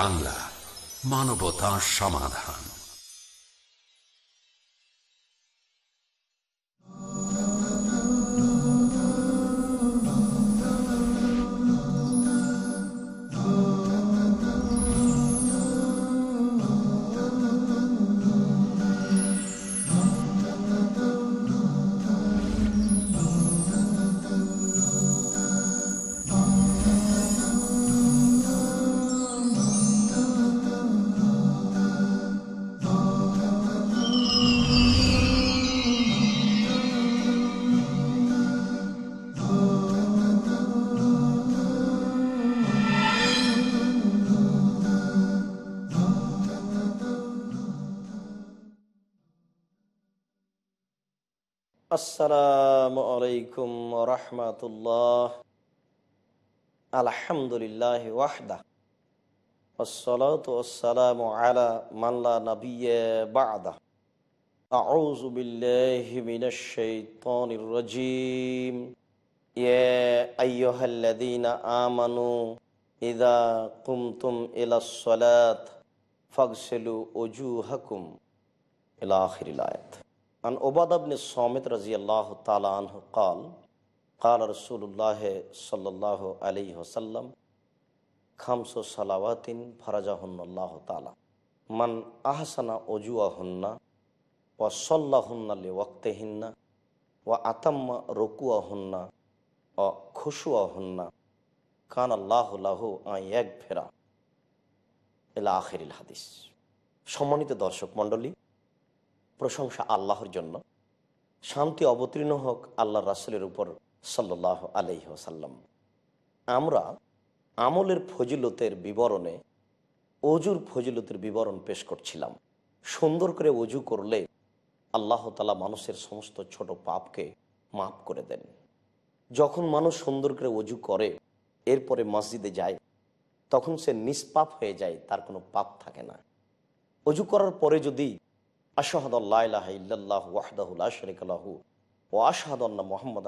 বাংলা মানবতা সমাধান আসসালামু আলাইকুম وحده আলহামদুলিল্লাহ ওয়াহদা على আলা মাল্লা نبي بعده أعوذ بالله من الشيطان الرجيم يا أيها الذين آمنوا إذا قمتم إلى الصلاة فاغسلوا وجوهكم إلى آخر الآيات আন ওবাদাবনে সমেত রাজি আল্লাহ তালাহ কাল কাল রসুল্লাহ সাল্লাহ আলী হোসাল্লাম খামসো সালাওয়াতিন ফরাজাহন্নাল্লাহ তালা মান আহসানা অজুয়াহন্না ও সল্লাহন্না লে ওয়াক্তেহিন্না ও আতাম্মা রকুয়াহন্না ও খুশুয়াহন্না কান আল্লাহ এক ফেরা এলা আখেরিল হাদিস সম্মানিত দর্শক মণ্ডলী প্রশংসা আল্লাহর জন্য শান্তি অবতীর্ণ হোক আল্লাহ রাসুলের উপর সাল্লাহ আলহি আসাল্লাম আমরা আমলের ফজিলতের বিবরণে অজুর ফজিলতের বিবরণ পেশ করছিলাম সুন্দর করে অজু করলে আল্লাহ তালা মানুষের সমস্ত ছোট পাপকে মাফ করে দেন যখন মানুষ সুন্দর করে অজু করে এরপরে মসজিদে যায় তখন সে নিষ্পাপ হয়ে যায় তার কোনো পাপ থাকে না অজু করার পরে যদি ও মোহাম্মদ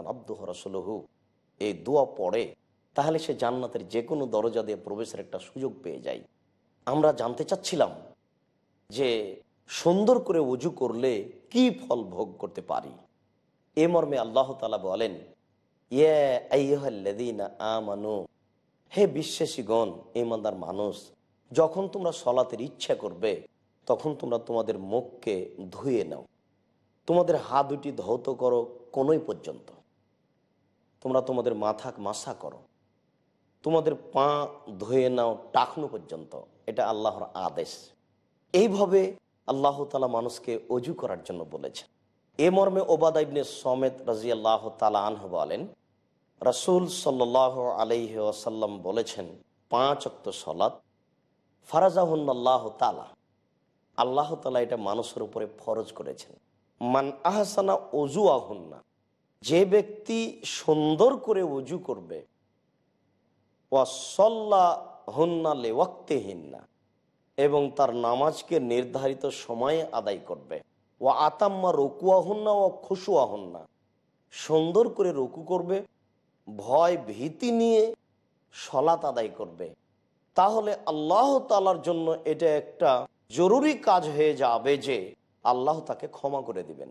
এই দোয়া পড়ে তাহলে সে জান্নাতের যে কোনো দরজা দিয়ে প্রবেশের একটা সুযোগ পেয়ে যায় আমরা জানতে চাচ্ছিলাম যে সুন্দর করে উজু করলে কি ফল ভোগ করতে পারি এ মর্মে আল্লাহ তালা বলেন হে বিশ্বাসীগণ ইমানদার মানুষ যখন তোমরা সলাতের ইচ্ছা করবে তখন তোমরা তোমাদের মুখকে ধুয়ে নাও তোমাদের হাত দুটি ধৌত করো কোনোই পর্যন্ত তোমরা তোমাদের মাথা মাসা করো তোমাদের পা ধুয়ে নাও টাকনো পর্যন্ত এটা আল্লাহর আদেশ এইভাবে আল্লাহ তালা মানুষকে অজু করার জন্য বলেছেন এ মর্মে ওবাদা ইবনে সমেত রাজি আল্লাহ তালা আনহ বলেন রসুল সাল্লাহ আলহি ওসাল্লাম বলেছেন পাঁচ অক্ত সলাৎ আল্লাহ তালা আল্লাহ তালা এটা মানুষের উপরে ফরজ করেছেন মান আহসানা অজু আহন্না যে ব্যক্তি সুন্দর করে অজু করবে ওয়াসল্লা হন্না হিন্না এবং তার নামাজকে নির্ধারিত সময়ে আদায় করবে ও আতাম্মা আহন্না ও আহন্না সুন্দর করে রকু করবে ভয় ভীতি নিয়ে সলাত আদায় করবে তাহলে আল্লাহ আল্লাহতালার জন্য এটা একটা জরুরি কাজ হয়ে যাবে যে আল্লাহ তাকে ক্ষমা করে দিবেন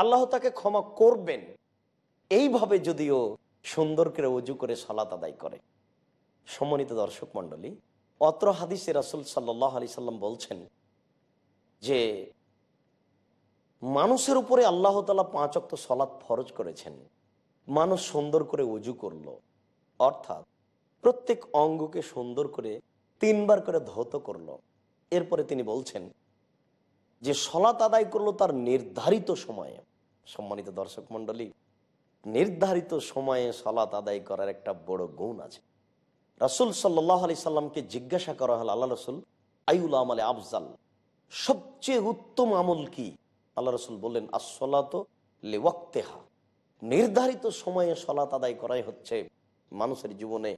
আল্লাহ তাকে ক্ষমা করবেন এইভাবে যদিও সুন্দর করে উজু করে সালাত আদায় করে সমন্বিত দর্শক মণ্ডলী অত্র হাদিসে রাসুল সাল্লাহ আলি সাল্লাম বলছেন যে মানুষের উপরে আল্লাহ তালা পাঁচক্ত সলাৎ ফরজ করেছেন মানুষ সুন্দর করে উজু করল অর্থাৎ প্রত্যেক অঙ্গকে সুন্দর করে তিনবার করে ধৌত করলো এরপরে তিনি বলছেন যে সলাত আদায় করলো তার নির্ধারিত সময়ে সম্মানিত দর্শক মন্ডলী নির্ধারিত সময়ে সলাত আদায় করার একটা বড় গুণ আছে রসুল সাল্লাহ আলি সাল্লামকে জিজ্ঞাসা করা হল আল্লাহ রসুল আইউল আমলে আফজাল সবচেয়ে উত্তম আমল কি আল্লাহ রসুল বললেন আসলাত লে ওয়াক্তেহা নির্ধারিত সময়ে সলাত আদায় করাই হচ্ছে মানুষের জীবনে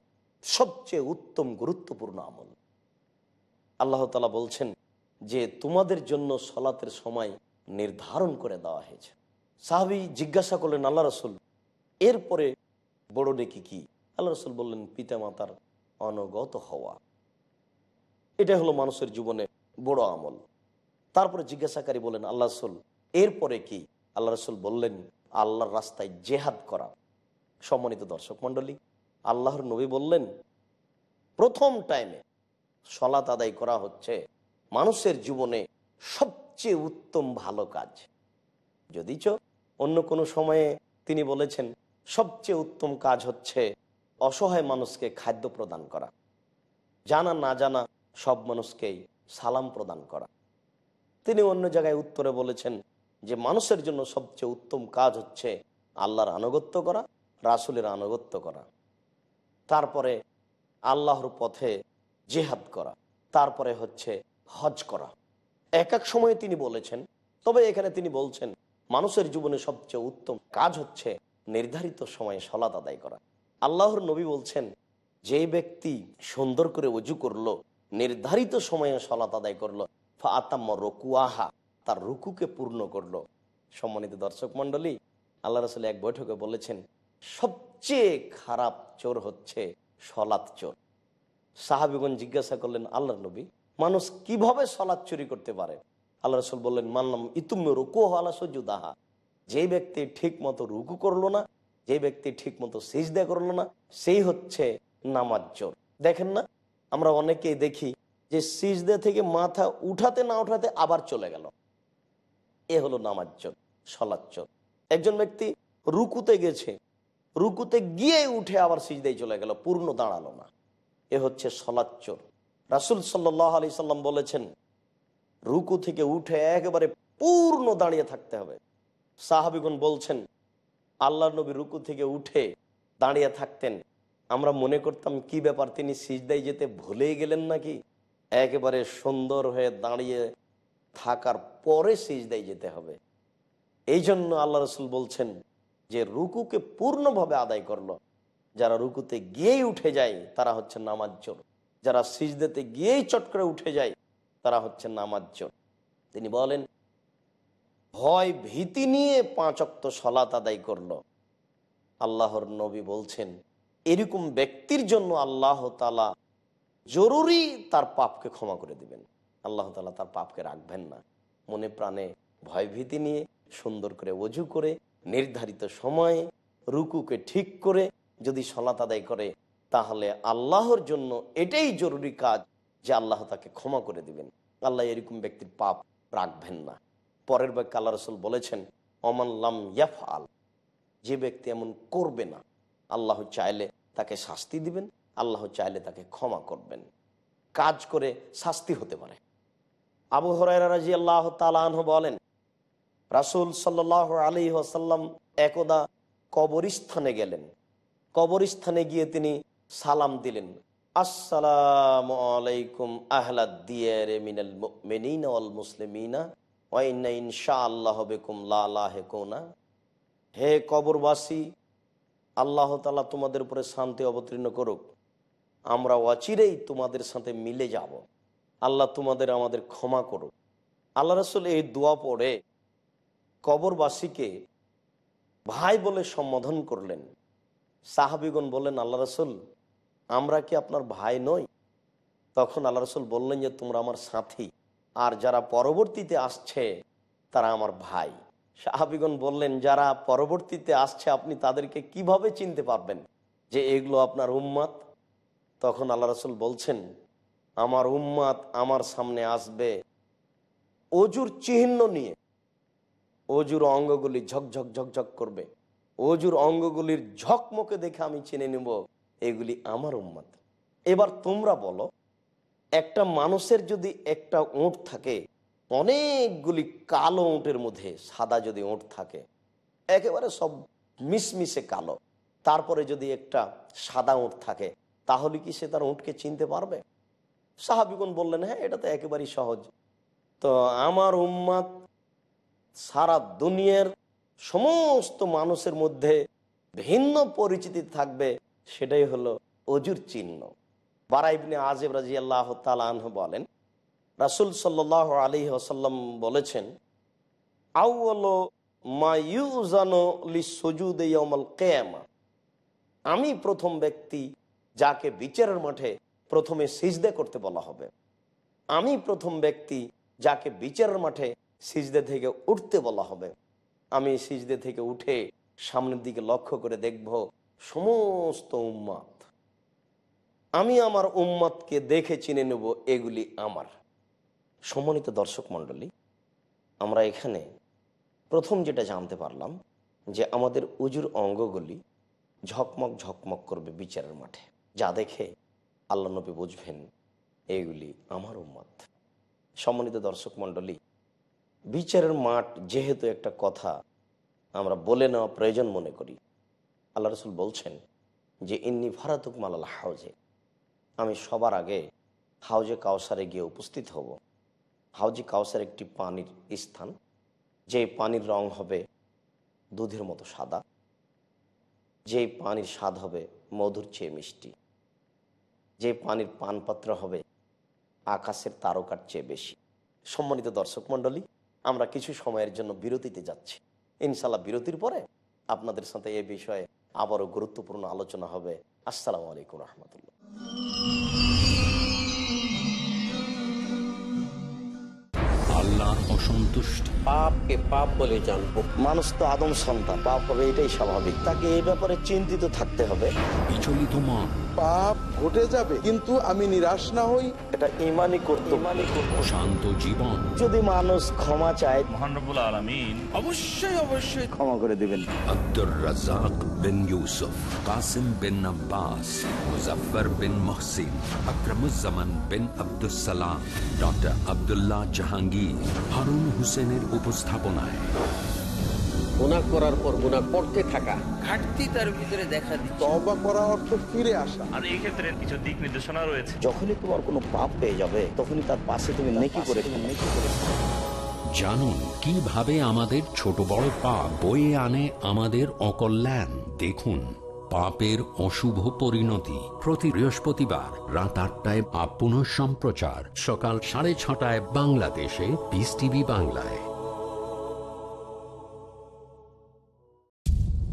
সবচেয়ে উত্তম গুরুত্বপূর্ণ আমল আল্লাহ তালা বলছেন যে তোমাদের জন্য সলাতের সময় নির্ধারণ করে দেওয়া হয়েছে সাহাবি জিজ্ঞাসা করলেন আল্লাহ রসুল এরপরে বড় ডেকে কি আল্লাহ রসুল বললেন পিতা মাতার অনগত হওয়া এটা হলো মানুষের জীবনে বড় আমল তারপরে জিজ্ঞাসাকারী বলেন আল্লাহ রসুল এরপরে কি আল্লাহ রসুল বললেন আল্লাহর রাস্তায় জেহাদ করা সম্মানিত দর্শক মন্ডলী আল্লাহর নবী বললেন প্রথম টাইমে সলাত আদায় করা হচ্ছে মানুষের জীবনে সবচেয়ে উত্তম ভালো কাজ যদিচ অন্য কোনো সময়ে তিনি বলেছেন সবচেয়ে উত্তম কাজ হচ্ছে অসহায় মানুষকে খাদ্য প্রদান করা জানা না জানা সব মানুষকেই সালাম প্রদান করা তিনি অন্য জায়গায় উত্তরে বলেছেন যে মানুষের জন্য সবচেয়ে উত্তম কাজ হচ্ছে আল্লাহর আনুগত্য করা রাসুলের আনুগত্য করা তারপরে আল্লাহর পথে জেহাদ করা তারপরে হচ্ছে হজ করা এক এক সময়ে তিনি বলেছেন তবে এখানে তিনি বলছেন মানুষের জীবনে সবচেয়ে উত্তম কাজ হচ্ছে নির্ধারিত সময়ে সলাদ আদায় করা আল্লাহর নবী বলছেন যে ব্যক্তি সুন্দর করে উজু করলো নির্ধারিত সময়ে সলাত আদায় করলো ফাতাম্ম রকুয়াহা তার রুকুকে পূর্ণ করলো সম্মানিত দর্শক মণ্ডলী আল্লাহ রসুল এক বৈঠকে বলেছেন সবচেয়ে খারাপ চোর হচ্ছে সলাৎ চোর সাহাবিগুন জিজ্ঞাসা করলেন আল্লাহ নবী মানুষ কিভাবে সলাদ চুরি করতে পারে আল্লাহ রসুল বললেন মানলাম ইতুম রুকু আলা সজ্জুদাহা যে ব্যক্তি ঠিক মতো রুকু করলো না যে ব্যক্তি ঠিক মতো সিজদা করলো না সেই হচ্ছে নামাজ জোর দেখেন না আমরা অনেকেই দেখি যে সিজদা থেকে মাথা উঠাতে না উঠাতে আবার চলে গেল এ হলো নামাজ চোর সলাদ চোর একজন ব্যক্তি রুকুতে গেছে রুকুতে গিয়ে উঠে আবার সিজদাই চলে গেল পূর্ণ দাঁড়ালো না এ হচ্ছে চোর রাসুল সাল্লি সাল্লাম বলেছেন রুকু থেকে উঠে একেবারে পূর্ণ দাঁড়িয়ে থাকতে হবে সাহাবিগুন বলছেন আল্লাহ নবী রুকু থেকে উঠে দাঁড়িয়ে থাকতেন আমরা মনে করতাম কি ব্যাপার তিনি সিজদাই যেতে ভুলেই গেলেন নাকি একেবারে সুন্দর হয়ে দাঁড়িয়ে থাকার পরে সিজদাই যেতে হবে এই জন্য আল্লাহ রসুল বলছেন যে রুকুকে পূর্ণভাবে আদায় করলো যারা রুকুতে গিয়েই উঠে যায় তারা হচ্ছে নামাজ চোর যারা সিজদেতে গিয়েই চট করে উঠে যায় তারা হচ্ছে নামাজ চোর তিনি বলেন ভয় ভীতি নিয়ে পাঁচক্ত সলাত আদায় করল আল্লাহর নবী বলছেন এরকম ব্যক্তির জন্য আল্লাহ তালা জরুরি তার পাপকে ক্ষমা করে দিবেন আল্লাহ তালা তার পাপকে রাখবেন না মনে প্রাণে ভয় ভীতি নিয়ে সুন্দর করে অজু করে নির্ধারিত সময়ে রুকুকে ঠিক করে যদি সলাত আদায় করে তাহলে আল্লাহর জন্য এটাই জরুরি কাজ যে আল্লাহ তাকে ক্ষমা করে দিবেন আল্লাহ এরকম ব্যক্তির পাপ রাখবেন না পরের বাক্যে আল্লাহ রসুল বলেছেন অমাল্লাম ইয়াফ আল যে ব্যক্তি এমন করবে না আল্লাহ চাইলে তাকে শাস্তি দিবেন আল্লাহ চাইলে তাকে ক্ষমা করবেন কাজ করে শাস্তি হতে পারে আবু হরাই আল্লাহ তালাহ বলেন রাসুল সাল্লাহ আলী ওসাল্লাম একদা কবরস্থানে গেলেন কবরস্থানে গিয়ে তিনি সালাম দিলেন আসসালাম আলাইকুম আহলাদ দিয়ারে মিনাল মেনিনা অল মুসলিমিনা ওয়াইনা ইনশা আল্লাহ বেকুম লাহেকোনা হে কবরবাসী আল্লাহ তালা তোমাদের উপরে শান্তি অবতীর্ণ করুক আমরা অচিরেই তোমাদের সাথে মিলে যাব আল্লাহ তোমাদের আমাদের ক্ষমা করুক আল্লাহ রসুল এই দোয়া পড়ে কবরবাসীকে ভাই বলে সম্বোধন করলেন সাহাবিগুন বললেন আল্লাহ রসুল আমরা কি আপনার ভাই নই তখন আল্লাহ রসুল বললেন যে তোমরা আমার সাথী আর যারা পরবর্তীতে আসছে তারা আমার ভাই সাহাবিগুন বললেন যারা পরবর্তীতে আসছে আপনি তাদেরকে কিভাবে চিনতে পারবেন যে এগুলো আপনার উম্মাত তখন আল্লাহ রসুল বলছেন আমার উম্মাত আমার সামনে আসবে অজুর চিহ্ন নিয়ে অজুর অঙ্গগুলি ঝকঝক ঝকঝক করবে অজুর অঙ্গগুলির ঝকমকে দেখে আমি চিনে নেব এগুলি আমার উম্মত এবার তোমরা বলো একটা মানুষের যদি একটা উঁট থাকে অনেকগুলি কালো উঁটের মধ্যে সাদা যদি উঁট থাকে একেবারে সব মিশমিশে কালো তারপরে যদি একটা সাদা উঁট থাকে তাহলে কি সে তার উঁটকে চিনতে পারবে সাহাবিগুন বললেন হ্যাঁ এটা তো একেবারেই সহজ তো আমার উম্মাদ সারা দুনিয়ার সমস্ত মানুষের মধ্যে ভিন্ন পরিচিতি থাকবে সেটাই হলো অজুর চিহ্ন বারাইবনে আজেব রাজি আল্লাহ তালহ বলেন রাসুল সাল্লাহ আলী আসাল্লাম বলেছেন আউ্ল আমি প্রথম ব্যক্তি যাকে বিচারের মাঠে প্রথমে সিজদে করতে বলা হবে আমি প্রথম ব্যক্তি যাকে বিচারের মাঠে সিজদে থেকে উঠতে বলা হবে আমি সিজদে থেকে উঠে সামনের দিকে লক্ষ্য করে দেখব সমস্ত উম্মাত আমি আমার উম্মাতকে দেখে চিনে নেব এগুলি আমার সম্মানিত দর্শক মণ্ডলী আমরা এখানে প্রথম যেটা জানতে পারলাম যে আমাদের উজুর অঙ্গগুলি ঝকমক ঝকমক করবে বিচারের মাঠে যা দেখে আল্লাহ নবী বুঝবেন এগুলি আমার উম্মাদ সম্মানিত দর্শক মণ্ডলী বিচারের মাঠ যেহেতু একটা কথা আমরা বলে নেওয়া প্রয়োজন মনে করি আল্লাহ রসুল বলছেন যে ইন্নি ভারাতুক মালাল হাউজে আমি সবার আগে হাউজে কাউসারে গিয়ে উপস্থিত হব হাউজে কাউসার একটি পানির স্থান যে পানির রং হবে দুধের মতো সাদা যে পানির স্বাদ হবে মধুর চেয়ে মিষ্টি যে পানির পানপাত্র হবে আকাশের তারকার চেয়ে বেশি সম্মানিত দর্শক মণ্ডলী আমরা কিছু সময়ের জন্য বিরতিতে যাচ্ছি ইনশাল্লাহ বিরতির পরে আপনাদের সাথে এ বিষয়ে আবারও গুরুত্বপূর্ণ আলোচনা হবে আসসালামু আলাইকুম রহমতুল্লাহ অসন্তুষ্ট পাপকে পাপ বলে জানবো মানুষ তো আদম সন্তান পাপ হবে এটাই স্বাভাবিক তাকে এই ব্যাপারে চিন্তিত থাকতে হবে পাপ ঘটে যাবে কিন্তু আমি নিরাশ না হই এটা ইমানই কর্তব্য শান্ত জীবন যদি মানুষ ক্ষমা চায় মহানবুল আলমিন অবশ্যই অবশ্যই ক্ষমা করে দেবেন আব্দুর রাজাক বিন ইউসুফ কাসিম বিন আব্বাস মুজফার বিন মহসিন আকরামুজ্জামান বিন আব্দুল সালাম ডক্টর আবদুল্লাহ জাহাঙ্গীর হারুন হুসেনের উপস্থাপনায় গুণা করার পর গুণা করতে থাকা ঘাটতি তার ভিতরে দেখা দিচ্ছে তবা করা অর্থ ফিরে আসা আর এই ক্ষেত্রে কিছু দিক নির্দেশনা রয়েছে যখনই তোমার কোনো পাপ পেয়ে যাবে তখনই তার পাশে তুমি নেকি করে নেকি করে জানুন কিভাবে আমাদের ছোট বড় পাপ আনে আমাদের অকল্যাণ দেখুন পাপের অশুভ পরিণতি প্রতি বৃহস্পতিবার রাত আটটায় আপ সম্প্রচার সকাল সাড়ে ছটায় বাংলাদেশে বিস টিভি বাংলায়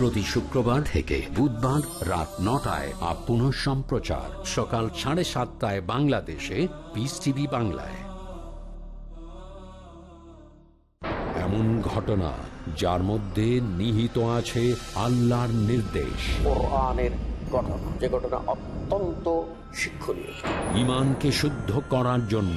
প্রতি শুক্রবার থেকে বুধবার রাত নটায় আর পুনঃ সম্প্রচার সকাল সাড়ে সাতটায় বাংলাদেশে পিস টিভি বাংলায় এমন ঘটনা যার মধ্যে নিহিত আছে আল্লাহর নির্দেশ যে ঘটনা অত্যন্ত শিক্ষণীয় ইমানকে শুদ্ধ করার জন্য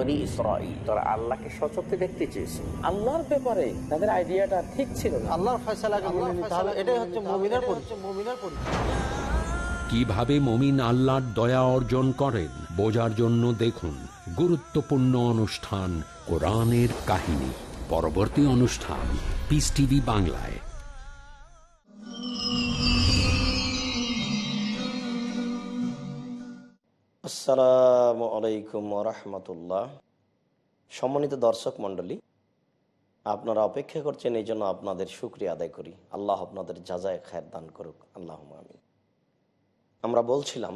কিভাবে মমিন আল্লাহর দয়া অর্জন করেন বোঝার জন্য দেখুন গুরুত্বপূর্ণ অনুষ্ঠান কোরআনের কাহিনী পরবর্তী অনুষ্ঠান পিস টিভি বাংলায় আসসালামু আলাইকুম রহমতুল্লাহ সম্মানিত দর্শক মণ্ডলী আপনারা অপেক্ষা করছেন এই জন্য আপনাদের সুক্রিয়া আদায় করি আল্লাহ আপনাদের যাজায় খায়ের দান করুক আল্লাহ আমি আমরা বলছিলাম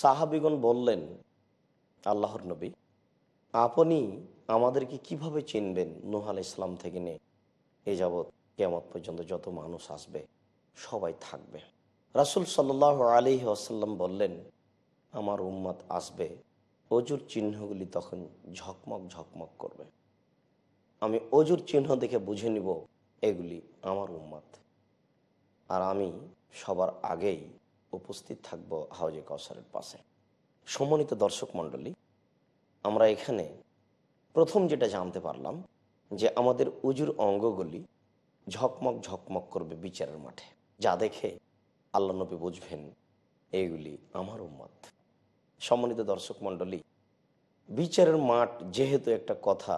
সাহাবিগণ বললেন আল্লাহর নবী আপনি আমাদেরকে কিভাবে চিনবেন নুহাল ইসলাম থেকে নিয়ে এ যাবৎ কেমত পর্যন্ত যত মানুষ আসবে সবাই থাকবে রাসুল সাল্লাহ আলি আসাল্লাম বললেন আমার উম্মাত আসবে অজুর চিহ্নগুলি তখন ঝকমক ঝকমক করবে আমি অজুর চিহ্ন দেখে বুঝে নিব এগুলি আমার উম্মাত আর আমি সবার আগেই উপস্থিত থাকব হাউজে কসারের পাশে সম্মানিত দর্শক মণ্ডলী আমরা এখানে প্রথম যেটা জানতে পারলাম যে আমাদের উজুর অঙ্গগুলি ঝকমক ঝকমক করবে বিচারের মাঠে যা দেখে আল্লাহ নবী বুঝবেন এইগুলি আমার উম্মাদ সম্মানিত দর্শক মণ্ডলী বিচারের মাঠ যেহেতু একটা কথা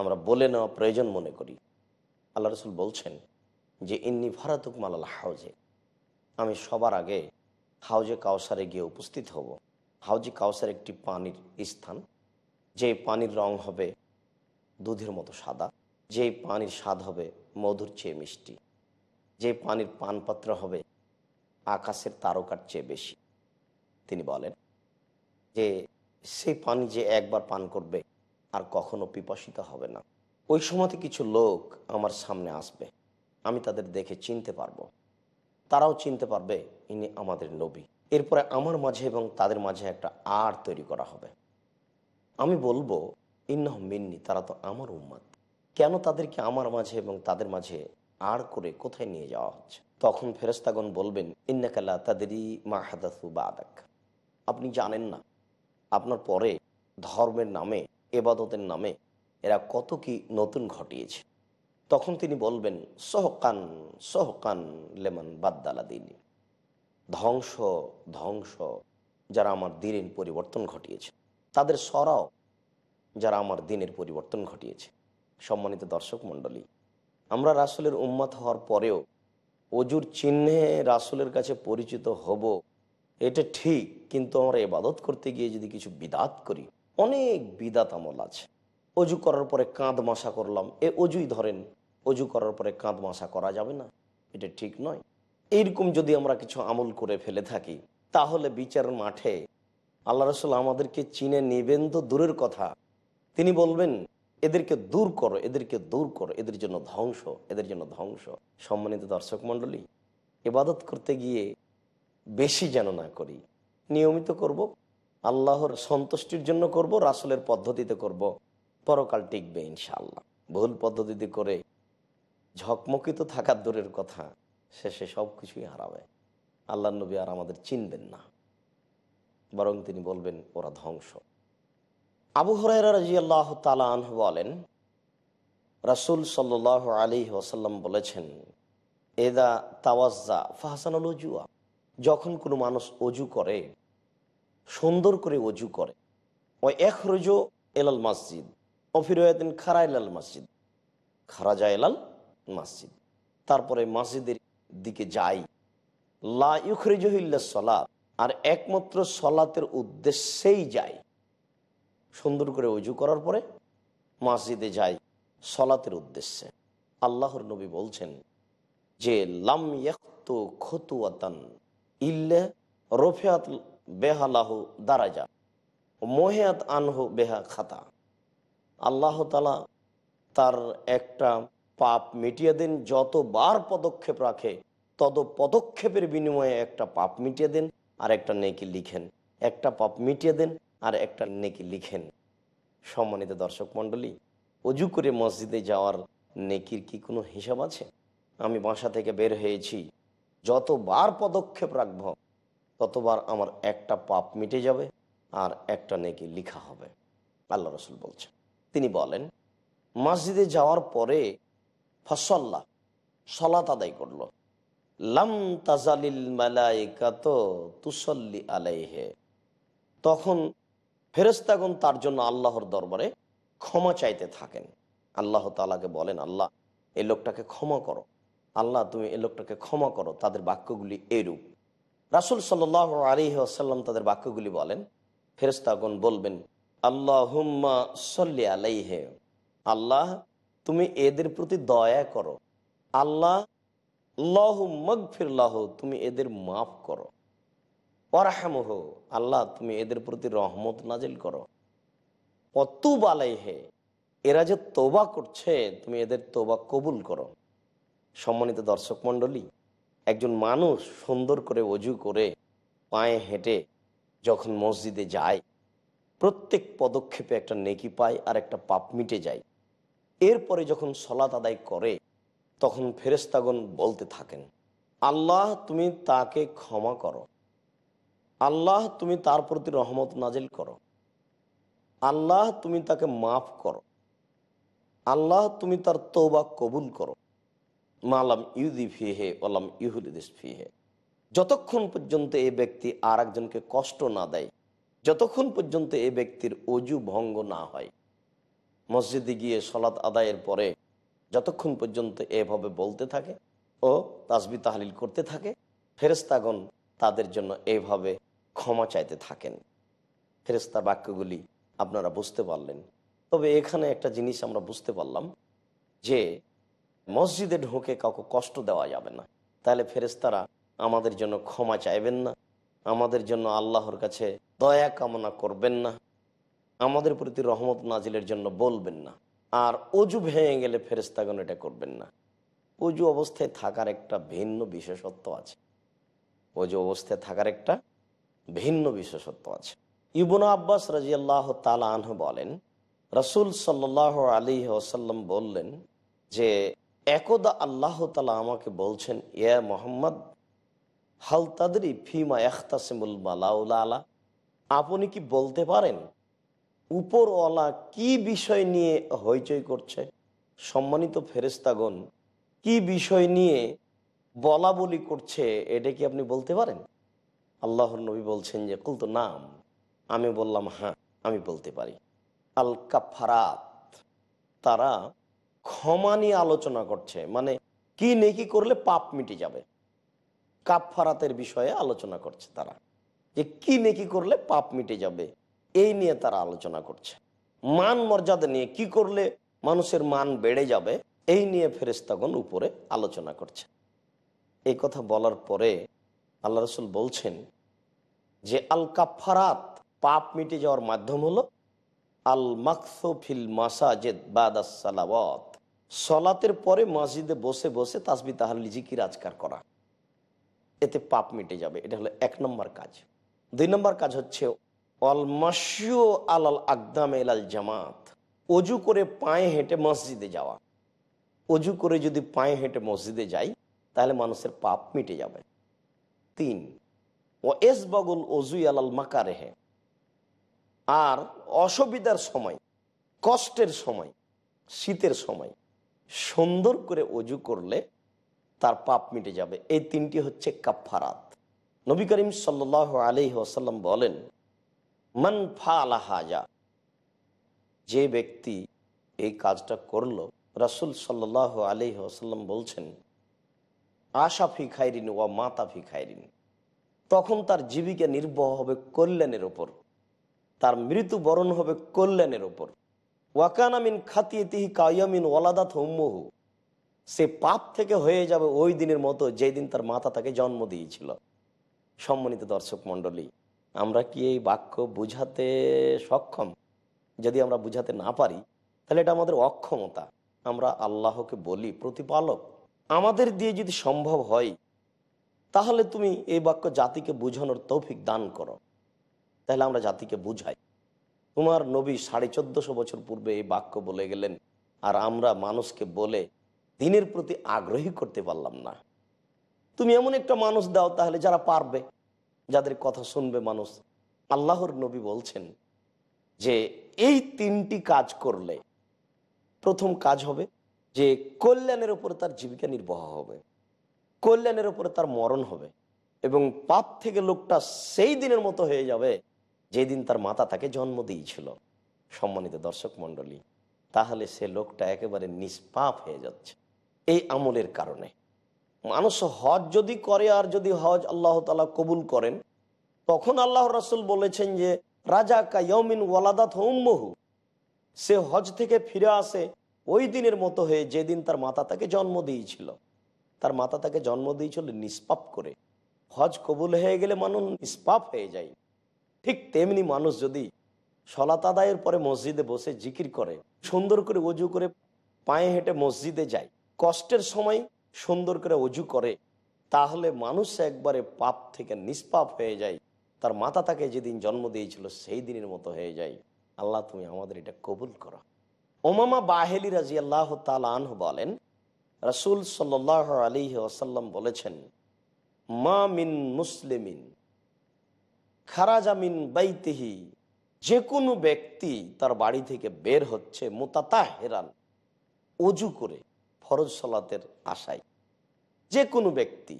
আমরা বলে নেওয়া প্রয়োজন মনে করি আল্লাহ রসুল বলছেন যে ইন্নি ভারাতুক মালাল হাউজে আমি সবার আগে হাউজে কাউসারে গিয়ে উপস্থিত হব হাউজে কাউসার একটি পানির স্থান যে পানির রং হবে দুধের মতো সাদা যে পানির স্বাদ হবে মধুর চেয়ে মিষ্টি যে পানির পানপাত্র হবে আকাশের তারকার চেয়ে বেশি তিনি বলেন যে সেই পানি যে একবার পান করবে আর কখনো পিপাসিত হবে না ওই সময়তে কিছু লোক আমার সামনে আসবে আমি তাদের দেখে চিনতে পারবো তারাও চিনতে পারবে ইনি আমাদের নবী এরপরে আমার মাঝে এবং তাদের মাঝে একটা আর তৈরি করা হবে আমি বলবো ইন্নাহ মিন্নি তারা তো আমার উম্মাদ কেন তাদেরকে আমার মাঝে এবং তাদের মাঝে আর করে কোথায় নিয়ে যাওয়া হচ্ছে তখন ফেরস্তাগণ বলবেন ইন্নাকাল্লা তাদেরই মাহাদাসু বা আদাক আপনি জানেন না আপনার পরে ধর্মের নামে এবাদতের নামে এরা কত কি নতুন ঘটিয়েছে তখন তিনি বলবেন সহকান সহকান লেমান বাদ্দালা দিন ধ্বংস ধ্বংস যারা আমার দিনের পরিবর্তন ঘটিয়েছে তাদের সরাও যারা আমার দিনের পরিবর্তন ঘটিয়েছে সম্মানিত দর্শক মণ্ডলী আমরা রাসুলের উম্মাত হওয়ার পরেও অজুর চিহ্নে রাসুলের কাছে পরিচিত হব এটা ঠিক কিন্তু আমরা এবাদত করতে গিয়ে যদি কিছু বিদাত করি অনেক বিদাত আমল আছে অজু করার পরে কাঁধ মাসা করলাম এ অজুই ধরেন অজু করার পরে কাঁধ মাসা করা যাবে না এটা ঠিক নয় এইরকম যদি আমরা কিছু আমল করে ফেলে থাকি তাহলে বিচার মাঠে আল্লাহ রসুল আমাদেরকে চিনে নেবেন তো দূরের কথা তিনি বলবেন এদেরকে দূর করো এদেরকে দূর করো এদের জন্য ধ্বংস এদের জন্য ধ্বংস সম্মানিত দর্শক মণ্ডলী এবাদত করতে গিয়ে বেশি যেন না করি নিয়মিত করব আল্লাহর সন্তুষ্টির জন্য করব রাসুলের পদ্ধতিতে করব পরকাল টিকবে ইনশাআল্লাহ ভুল পদ্ধতিতে করে ঝকমকিত থাকার দূরের কথা শেষে সব কিছুই হারাবে আল্লাহ নবী আর আমাদের চিনবেন না বরং তিনি বলবেন ওরা ধ্বংস আবু হরাইরা রাজি আল্লাহ তালান বলেন রাসুল সাল্লাহ আলী ওসাল্লাম বলেছেন এদা তাওয়াজা ফাহসানুল জুয়া যখন কোনো মানুষ অজু করে সুন্দর করে অজু করে ও এক রোজো এলাল মসজিদ ও অফিরয়াদিন খারা এলাল মসজিদ খারা খারাজা এলাল মসজিদ তারপরে মসজিদের দিকে যাই লা ইউখরিজহিল্লা সলাদ আর একমাত্র সলাতের উদ্দেশ্যেই যাই সুন্দর করে অজু করার পরে মসজিদে যাই সলাতের উদ্দেশ্যে আল্লাহর নবী বলছেন যে লাম ইয়াক্ত খতুয়াতান ইল্লা রফিয়াত বেহা লাহু দারাজা মোহেয়াত আনহু বেহা খাতা আল্লাহ তালা তার একটা পাপ মিটিয়ে দেন যতবার পদক্ষেপ রাখে তত পদক্ষেপের বিনিময়ে একটা পাপ মিটিয়ে দেন আর একটা নেকি লিখেন একটা পাপ মিটিয়ে দেন আর একটা নেকি লিখেন সম্মানিত দর্শক মণ্ডলী অজু করে মসজিদে যাওয়ার নেকির কি কোনো হিসাব আছে আমি বাসা থেকে বের হয়েছি যতবার পদক্ষেপ রাখব ততবার আমার একটা পাপ মিটে যাবে আর একটা নেকি লিখা হবে আল্লাহ রসুল বলছেন তিনি বলেন মসজিদে যাওয়ার পরে ফসল্লা সলাত আদায় করলো লাম তাজালিল মালাইকাত তুসল্লি আলাইহে তখন ফেরস্তাগুন তার জন্য আল্লাহর দরবারে ক্ষমা চাইতে থাকেন আল্লাহ তালাকে বলেন আল্লাহ এই লোকটাকে ক্ষমা করো আল্লাহ তুমি এ লোকটাকে ক্ষমা করো তাদের বাক্যগুলি এরূপ রাসুল সাল আলী আসাল্লাম তাদের বাক্যগুলি বলেন ফেরস্তাগণ বলবেন আল্লাহ হুম্মা সল্লি আলাইহে আল্লাহ তুমি এদের প্রতি দয়া করো আল্লাহ লহ তুমি এদের মাফ করো অরাহামহ আল্লাহ তুমি এদের প্রতি রহমত নাজিল করো অতুব আলাইহে এরা যে তোবা করছে তুমি এদের তোবা কবুল করো সম্মানিত দর্শক মণ্ডলী একজন মানুষ সুন্দর করে অজু করে পায়ে হেঁটে যখন মসজিদে যায় প্রত্যেক পদক্ষেপে একটা নেকি পায় আর একটা পাপ মিটে যায় এরপরে যখন সলাত আদায় করে তখন ফেরেস্তাগণ বলতে থাকেন আল্লাহ তুমি তাকে ক্ষমা করো আল্লাহ তুমি তার প্রতি রহমত নাজিল করো আল্লাহ তুমি তাকে মাফ করো আল্লাহ তুমি তার তৌবা কবুল করো মালাম ইউদি ফিহে ওলাম ইহুদিস ফিহে যতক্ষণ পর্যন্ত এই ব্যক্তি আর একজনকে কষ্ট না দেয় যতক্ষণ পর্যন্ত এই ব্যক্তির অজু ভঙ্গ না হয় মসজিদে গিয়ে সলাৎ আদায়ের পরে যতক্ষণ পর্যন্ত এভাবে বলতে থাকে ও তাসবি তাহলিল করতে থাকে ফেরেস্তাগণ তাদের জন্য এভাবে ক্ষমা চাইতে থাকেন ফেরেস্তার বাক্যগুলি আপনারা বুঝতে পারলেন তবে এখানে একটা জিনিস আমরা বুঝতে পারলাম যে মসজিদে ঢুকে কাউকে কষ্ট দেওয়া যাবে না তাহলে ফেরেস্তারা আমাদের জন্য ক্ষমা চাইবেন না আমাদের জন্য আল্লাহর কাছে দয়া কামনা করবেন না আমাদের প্রতি রহমত নাজিলের জন্য বলবেন না আর অজু ভেঙে গেলে ফেরেস্তাগণ এটা করবেন না অজু অবস্থায় থাকার একটা ভিন্ন বিশেষত্ব আছে অজু অবস্থায় থাকার একটা ভিন্ন বিশেষত্ব আছে ইবন আব্বাস রাজি আল্লাহ তালা আনহ বলেন রসুল সাল্লাহ আলী ওসাল্লাম বললেন যে একদা আল্লাহ তালা আমাকে বলছেন এ মোহাম্মদ হালতাদি ফিমা এখতাসিমুল মালাউলা আপনি কি বলতে পারেন উপরওয়ালা কি বিষয় নিয়ে হইচই করছে সম্মানিত ফেরেস্তাগণ কি বিষয় নিয়ে বলা বলি করছে এটা কি আপনি বলতে পারেন আল্লাহর নবী বলছেন যে কুলতো নাম আমি বললাম হ্যাঁ আমি বলতে পারি আল কাফারাত তারা ক্ষমা নিয়ে আলোচনা করছে মানে কি নেকি করলে পাপ মিটে যাবে ফারাতের বিষয়ে আলোচনা করছে তারা যে কি নেকি করলে পাপ মিটে যাবে এই নিয়ে তারা আলোচনা করছে মান মর্যাদা নিয়ে কি করলে মানুষের মান বেড়ে যাবে এই নিয়ে ফেরেস্তাগণ উপরে আলোচনা করছে এই কথা বলার পরে আল্লাহ রসুল বলছেন যে আল কাফারাত পাপ মিটে যাওয়ার মাধ্যম হল আল মাকসো মাসাজেদ বাদ বাদাসালাওয়াত সলাতের পরে মসজিদে বসে বসে তাসবি তাহার লিজিকি রাজকার করা এতে পাপ মিটে যাবে এটা হলো এক নম্বর কাজ দুই নম্বর কাজ হচ্ছে অলমাসিও আলাল আকদাম এলাল জামাত অজু করে পায়ে হেঁটে মসজিদে যাওয়া অজু করে যদি পায়ে হেঁটে মসজিদে যাই তাহলে মানুষের পাপ মিটে যাবে তিন ও এস বগল অজুই আলাল মাকা রেহে আর অসুবিধার সময় কষ্টের সময় শীতের সময় সুন্দর করে অজু করলে তার পাপ মিটে যাবে এই তিনটি হচ্ছে কাফারাত নবী করিম সাল আলহি আসাল্লাম বলেন মন ফা আলাহাজা যে ব্যক্তি এই কাজটা করল রসুল সাল্লাহ আলহি আসাল্লাম বলছেন আশা ফি খাইরিন ও মাতা ফি খাইরিন তখন তার জীবিকা নির্বাহ হবে কল্যাণের ওপর তার মৃত্যু বরণ হবে কল্যাণের ওপর ওয়াকানামিন খাতিয়ে তিহি কাইয়ামিন ওয়ালাদাত হুম্মহু সে পাপ থেকে হয়ে যাবে ওই দিনের মতো যেদিন তার মাতা তাকে জন্ম দিয়েছিল সম্মানিত দর্শক মণ্ডলী আমরা কি এই বাক্য বুঝাতে সক্ষম যদি আমরা বুঝাতে না পারি তাহলে এটা আমাদের অক্ষমতা আমরা আল্লাহকে বলি প্রতিপালক আমাদের দিয়ে যদি সম্ভব হয় তাহলে তুমি এই বাক্য জাতিকে বুঝানোর তৌফিক দান করো তাহলে আমরা জাতিকে বুঝাই তোমার নবী সাড়ে চোদ্দশো বছর পূর্বে এই বাক্য বলে গেলেন আর আমরা মানুষকে বলে দিনের প্রতি আগ্রহী করতে পারলাম না তুমি এমন একটা মানুষ দাও তাহলে যারা পারবে যাদের কথা শুনবে মানুষ আল্লাহর নবী বলছেন যে এই তিনটি কাজ করলে প্রথম কাজ হবে যে কল্যাণের ওপরে তার জীবিকা নির্বাহ হবে কল্যাণের ওপরে তার মরণ হবে এবং পাপ থেকে লোকটা সেই দিনের মতো হয়ে যাবে যেদিন তার মাতা তাকে জন্ম দিয়েছিল সম্মানিত দর্শক মণ্ডলী তাহলে সে লোকটা একেবারে নিষ্পাপ হয়ে যাচ্ছে এই আমলের কারণে মানুষ হজ যদি করে আর যদি হজ আল্লাহ তালা কবুল করেন তখন আল্লাহ রাসুল বলেছেন যে রাজা কায়মিন ওয়ালাদাত হৌম্মহু সে হজ থেকে ফিরে আসে ওই দিনের মতো হয়ে যেদিন তার মাতা তাকে জন্ম দিয়েছিল তার মাতা তাকে জন্ম দিয়েছিল নিষ্পাপ করে হজ কবুল হয়ে গেলে মানুষ নিষ্পাপ হয়ে যায় ঠিক তেমনি মানুষ যদি সলাত আদায়ের পরে মসজিদে বসে জিকির করে সুন্দর করে অজু করে পায়ে হেঁটে মসজিদে যায় কষ্টের সময় সুন্দর করে অজু করে তাহলে মানুষ একবারে পাপ থেকে নিষ্পাপ হয়ে যায় তার মাতা তাকে যেদিন জন্ম দিয়েছিল সেই দিনের মতো হয়ে যায় আল্লাহ তুমি আমাদের এটা কবুল করো ওমামা বাহেলি রাজি আল্লাহ তালান বলেন রসুল সাল্লাহ আলী ওসাল্লাম বলেছেন মা মিন মুসলিমিন খারাজামিন বাইতেহি যে কোনো ব্যক্তি তার বাড়ি থেকে বের হচ্ছে মোতাতা হেরান অজু করে ফরজ সলাতের আশায় যে কোনো ব্যক্তি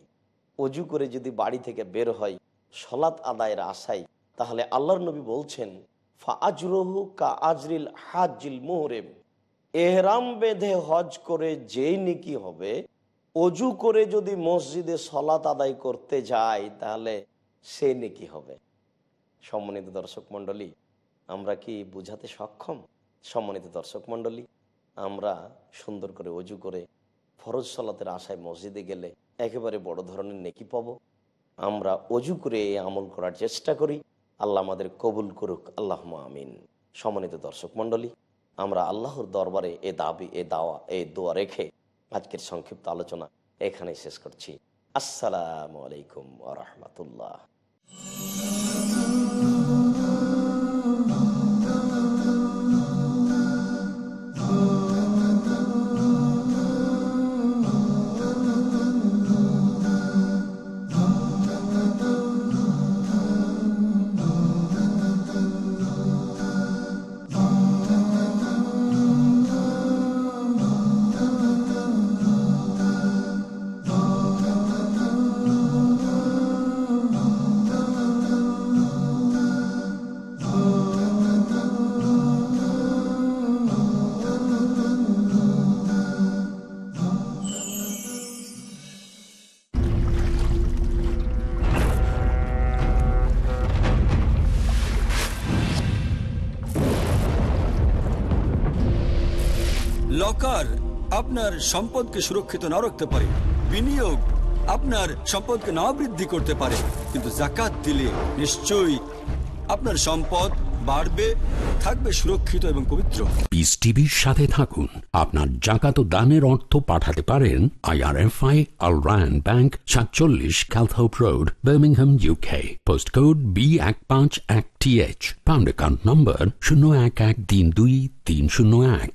অজু করে যদি বাড়ি থেকে বের হয় সলাৎ আদায়ের আশায় তাহলে আল্লাহর নবী বলছেন ফা আজরহু কা আজরিল হাজিল মোহরেম এহরাম বেঁধে হজ করে যেই নিকি হবে অজু করে যদি মসজিদে সলাত আদায় করতে যায় তাহলে সে নিকি হবে সম্মানিত দর্শক মণ্ডলী আমরা কি বুঝাতে সক্ষম সম্মানিত দর্শক মণ্ডলী আমরা সুন্দর করে অজু করে ফরজ সালাতের আশায় মসজিদে গেলে একেবারে বড় ধরনের নেকি পাব আমরা অজু করে এই আমল করার চেষ্টা করি আল্লাহ আমাদের কবুল করুক আল্লাহ আমিন সম্মানিত দর্শক মণ্ডলী আমরা আল্লাহর দরবারে এ দাবি এ দাওয়া এ দোয়া রেখে আজকের সংক্ষিপ্ত আলোচনা এখানে শেষ করছি আসসালামু আলাইকুম আ রহমতুল্লাহ সরকার আপনার সম্পদকে সুরক্ষিত না রাখতে পারে বিনিয়োগ আপনার সম্পদকে না বৃদ্ধি করতে পারে কিন্তু জাকাত দিলে নিশ্চয়ই আপনার সম্পদ বাড়বে থাকবে সুরক্ষিত এবং পবিত্র পিস টিভির সাথে থাকুন আপনার জাকাত দানের অর্থ পাঠাতে পারেন আইআরএফআই আল রায়ন ব্যাংক সাতচল্লিশ Calthorpe road Birmingham UK post code B এক পাঁচ এক T H pound account number শূন্য এক এক তিন দুই তিন শূন্য এক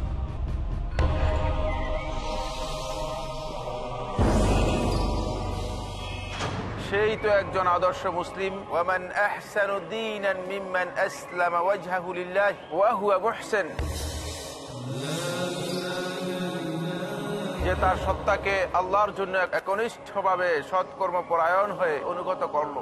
এই একজন আদর্শ মুসলিম যে তার সত্তাকে আল্লাহর জন্য একনিষ্ঠ ভাবে সৎকর্ম পরায়ণ হয়ে অনুগত করল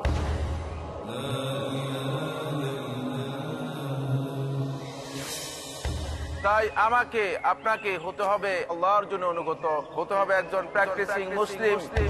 তাই আমাকে আপনাকে হতে হবে আল্লাহর জন্য অনুগত হতে হবে একজন প্র্যাকটিসিং মুসলিম মুসলিম